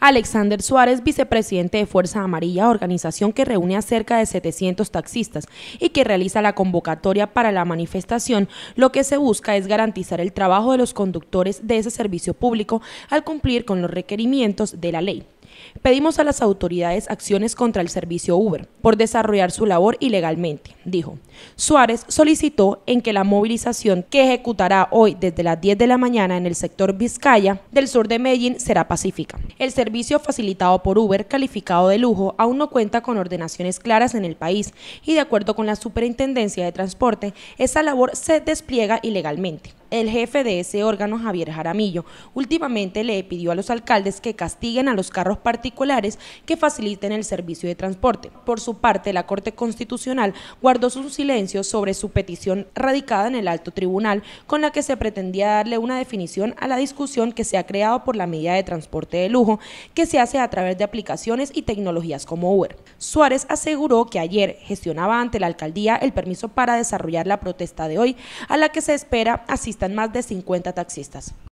Alexander Suárez, vicepresidente de Fuerza Amarilla, organización que reúne a cerca de 700 taxistas y que realiza la convocatoria para la manifestación, lo que se busca es garantizar el trabajo de los conductores de ese servicio público al cumplir con los requerimientos de la ley. Pedimos a las autoridades acciones contra el servicio Uber por desarrollar su labor ilegalmente, dijo. Suárez solicitó en que la movilización que ejecutará hoy desde las 10 de la mañana en el sector Vizcaya del sur de Medellín será pacífica. El servicio facilitado por Uber, calificado de lujo, aún no cuenta con ordenaciones claras en el país y de acuerdo con la Superintendencia de Transporte, esa labor se despliega ilegalmente el jefe de ese órgano, Javier Jaramillo. Últimamente le pidió a los alcaldes que castiguen a los carros particulares que faciliten el servicio de transporte. Por su parte, la Corte Constitucional guardó su silencio sobre su petición radicada en el alto tribunal, con la que se pretendía darle una definición a la discusión que se ha creado por la medida de transporte de lujo que se hace a través de aplicaciones y tecnologías como Uber. Suárez aseguró que ayer gestionaba ante la alcaldía el permiso para desarrollar la protesta de hoy, a la que se espera asistir están más de 50 taxistas.